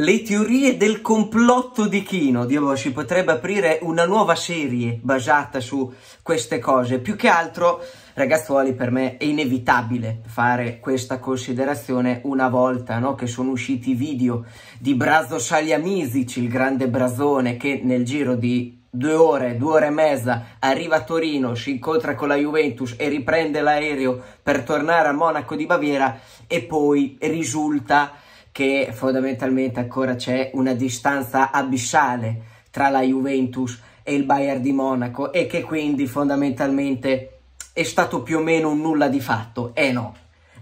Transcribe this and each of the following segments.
Le teorie del complotto di Kino, Dio si potrebbe aprire una nuova serie basata su queste cose. Più che altro, ragazzuoli, per me è inevitabile fare questa considerazione una volta no? che sono usciti i video di Brazo Saliamisici, il grande Brasone, che nel giro di due ore, due ore e mezza arriva a Torino, si incontra con la Juventus e riprende l'aereo per tornare a Monaco di Baviera e poi risulta che fondamentalmente ancora c'è una distanza abissale tra la Juventus e il Bayern di Monaco e che quindi fondamentalmente è stato più o meno un nulla di fatto. E eh no,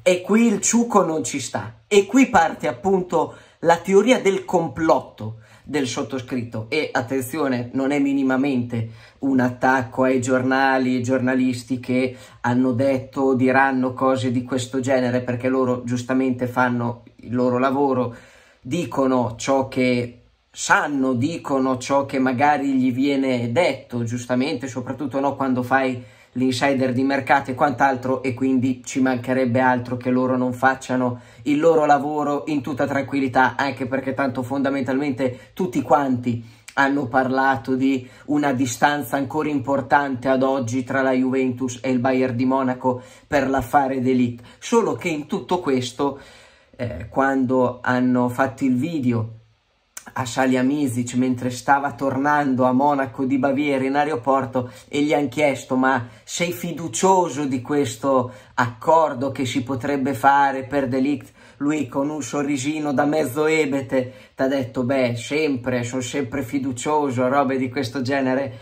e qui il ciuco non ci sta. E qui parte appunto la teoria del complotto del sottoscritto e attenzione non è minimamente un attacco ai giornali e giornalisti che hanno detto o diranno cose di questo genere perché loro giustamente fanno il loro lavoro, dicono ciò che sanno, dicono ciò che magari gli viene detto giustamente, soprattutto no, quando fai l'insider di mercato e quant'altro e quindi ci mancherebbe altro che loro non facciano il loro lavoro in tutta tranquillità, anche perché tanto fondamentalmente tutti quanti hanno parlato di una distanza ancora importante ad oggi tra la Juventus e il Bayern di Monaco per l'affare d'elite. Solo che in tutto questo, eh, quando hanno fatto il video a Saliamisic mentre stava tornando a Monaco di Baviera in aeroporto e gli hanno chiesto ma sei fiducioso di questo accordo che si potrebbe fare per Delict? Lui con un sorrisino da mezzo ebete ti ha detto beh sempre, sono sempre fiducioso, robe di questo genere.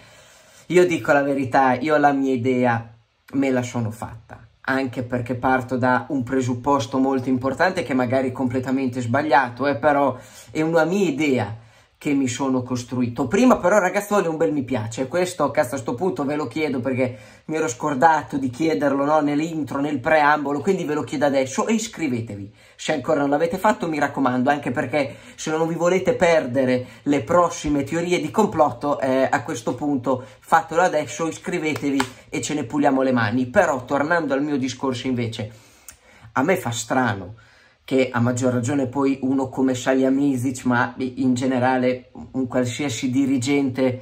Io dico la verità, io la mia idea me la sono fatta anche perché parto da un presupposto molto importante che magari è completamente sbagliato, eh, però è una mia idea che mi sono costruito. Prima però ragazzone un bel mi piace, questo cazzo a sto punto ve lo chiedo perché mi ero scordato di chiederlo no? nell'intro, nel preambolo, quindi ve lo chiedo adesso e iscrivetevi se ancora non l'avete fatto mi raccomando anche perché se non vi volete perdere le prossime teorie di complotto eh, a questo punto fatelo adesso, iscrivetevi e ce ne puliamo le mani. Però tornando al mio discorso invece, a me fa strano che a maggior ragione poi uno come Misic, ma in generale un qualsiasi dirigente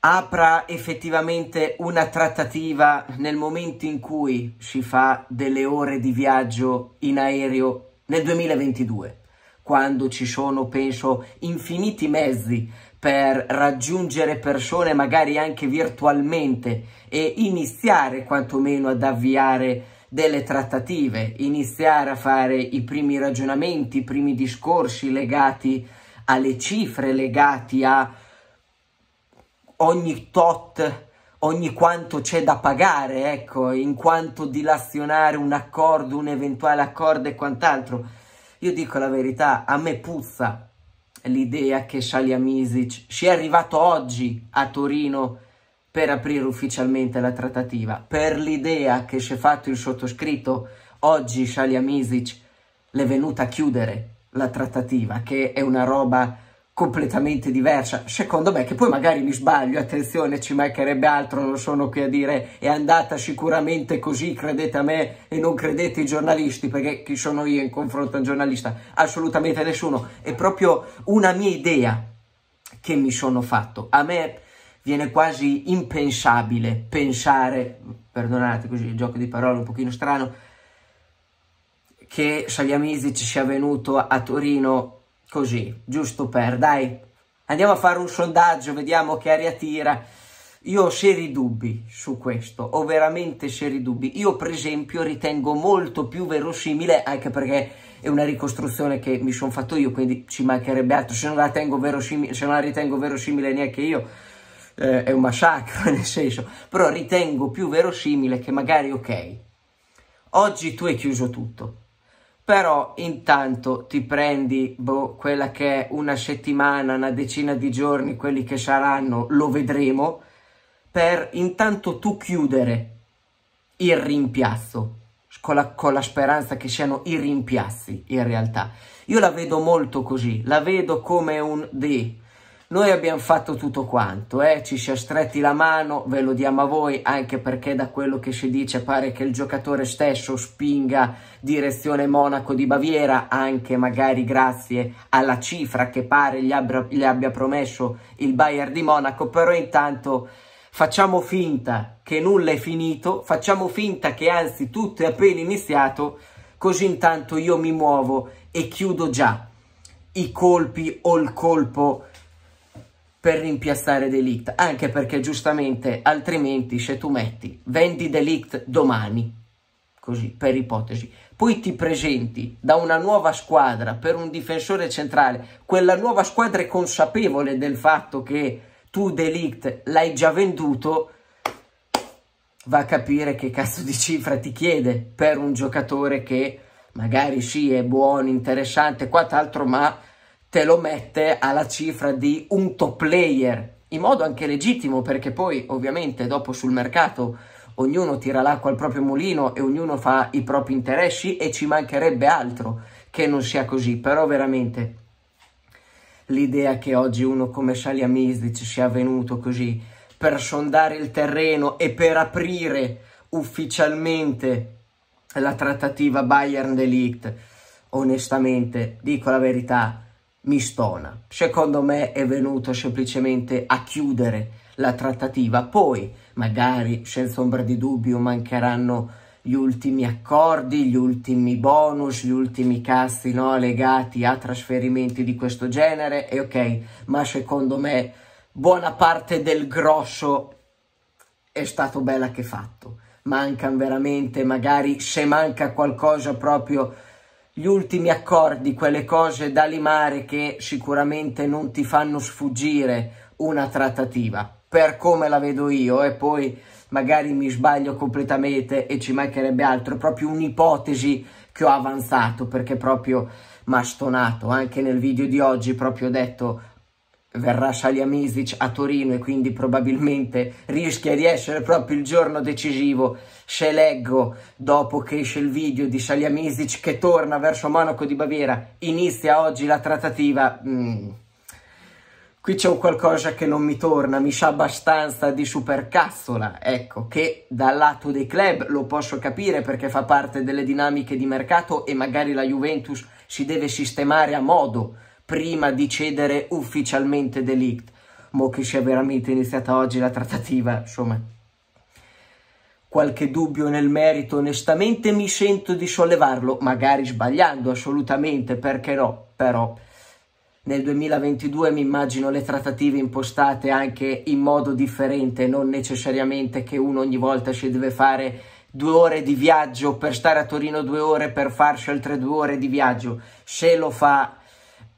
apra effettivamente una trattativa nel momento in cui si fa delle ore di viaggio in aereo nel 2022, quando ci sono, penso, infiniti mezzi per raggiungere persone magari anche virtualmente e iniziare quantomeno ad avviare delle trattative, iniziare a fare i primi ragionamenti, i primi discorsi legati alle cifre, legati a ogni tot, ogni quanto c'è da pagare, ecco, in quanto dilazionare un accordo, un eventuale accordo e quant'altro. Io dico la verità, a me puzza l'idea che Shalia Misic sia arrivato oggi a Torino per aprire ufficialmente la trattativa, per l'idea che si è fatto il sottoscritto, oggi Shalia Misic l'è venuta a chiudere la trattativa, che è una roba completamente diversa, secondo me, che poi magari mi sbaglio, attenzione, ci mancherebbe altro, non sono qui a dire è andata sicuramente così, credete a me e non credete ai giornalisti, perché chi sono io in confronto a un giornalista? Assolutamente nessuno, è proprio una mia idea che mi sono fatto. A me viene quasi impensabile pensare, perdonate così il gioco di parole un pochino strano, che Sagliamizzi ci sia venuto a Torino così, giusto per, dai, andiamo a fare un sondaggio, vediamo che aria tira. Io ho seri dubbi su questo, ho veramente seri dubbi. Io per esempio ritengo molto più verosimile, anche perché è una ricostruzione che mi sono fatto io, quindi ci mancherebbe altro, se non la, verosimile, se non la ritengo verosimile neanche io, eh, è un massacro, nel senso, però ritengo più verosimile che magari, ok, oggi tu hai chiuso tutto, però intanto ti prendi boh, quella che è una settimana, una decina di giorni, quelli che saranno, lo vedremo, per intanto tu chiudere il rimpiazzo, con la, con la, speranza che siano i rimpiazzi in realtà. Io la vedo molto così, la vedo come un D, noi abbiamo fatto tutto quanto, eh? ci siamo stretti la mano, ve lo diamo a voi, anche perché da quello che si dice pare che il giocatore stesso spinga direzione Monaco di Baviera, anche magari grazie alla cifra che pare gli abbia, gli abbia promesso il Bayern di Monaco, però intanto facciamo finta che nulla è finito, facciamo finta che anzi tutto è appena iniziato, così intanto io mi muovo e chiudo già i colpi o il colpo per rimpiazzare Delict, anche perché giustamente altrimenti se tu metti vendi Delict domani, così per ipotesi, poi ti presenti da una nuova squadra per un difensore centrale, quella nuova squadra è consapevole del fatto che tu Delict l'hai già venduto, va a capire che cazzo di cifra ti chiede per un giocatore che magari sì è buono, interessante, quant'altro, ma te lo mette alla cifra di un top player, in modo anche legittimo perché poi ovviamente dopo sul mercato ognuno tira l'acqua al proprio mulino e ognuno fa i propri interessi e ci mancherebbe altro che non sia così, però veramente l'idea che oggi uno come Saliamizdic sia venuto così per sondare il terreno e per aprire ufficialmente la trattativa Bayern Delict, onestamente, dico la verità, mi stona. Secondo me è venuto semplicemente a chiudere la trattativa. Poi, magari, senza ombra di dubbio, mancheranno gli ultimi accordi, gli ultimi bonus, gli ultimi casti no, legati a trasferimenti di questo genere. E ok, ma secondo me buona parte del grosso è stato bella che fatto. Mancano veramente, magari se manca qualcosa proprio gli ultimi accordi, quelle cose da limare che sicuramente non ti fanno sfuggire una trattativa, per come la vedo io, e poi magari mi sbaglio completamente e ci mancherebbe altro, è proprio un'ipotesi che ho avanzato perché proprio mastonato anche nel video di oggi, proprio detto verrà Saliamisic a Torino e quindi probabilmente rischia di essere proprio il giorno decisivo. Se leggo dopo che esce il video di Saliamisic che torna verso Monaco di Baviera, inizia oggi la trattativa. Mm. Qui c'è un qualcosa che non mi torna, mi sa abbastanza di supercazzola, ecco, che dal lato dei club lo posso capire perché fa parte delle dinamiche di mercato e magari la Juventus si deve sistemare a modo prima di cedere ufficialmente De Ligt, mo che sia veramente iniziata oggi la trattativa, insomma. Qualche dubbio nel merito, onestamente mi sento di sollevarlo, magari sbagliando assolutamente, perché no, però nel 2022 mi immagino le trattative impostate anche in modo differente, non necessariamente che uno ogni volta si deve fare due ore di viaggio per stare a Torino due ore per farsi altre due ore di viaggio. Se lo fa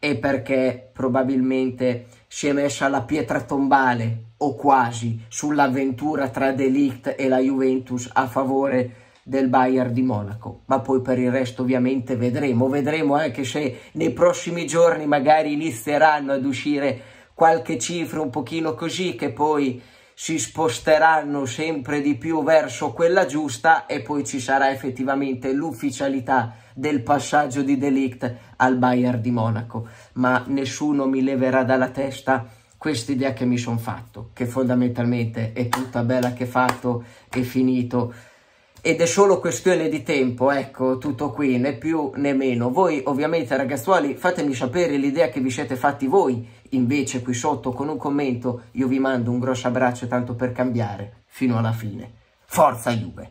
e perché probabilmente si è messa la pietra tombale o quasi sull'avventura tra Delict e la Juventus a favore del Bayern di Monaco, ma poi per il resto ovviamente vedremo, vedremo anche se nei prossimi giorni magari inizieranno ad uscire qualche cifra un pochino così che poi si sposteranno sempre di più verso quella giusta e poi ci sarà effettivamente l'ufficialità del passaggio di Delict al Bayern di Monaco. Ma nessuno mi leverà dalla testa questa idea che mi sono fatto, che fondamentalmente è tutta bella che fatto e finito ed è solo questione di tempo, ecco, tutto qui, né più né meno. Voi ovviamente ragazzuoli fatemi sapere l'idea che vi siete fatti voi invece qui sotto con un commento io vi mando un grosso abbraccio tanto per cambiare fino alla fine. Forza Juve!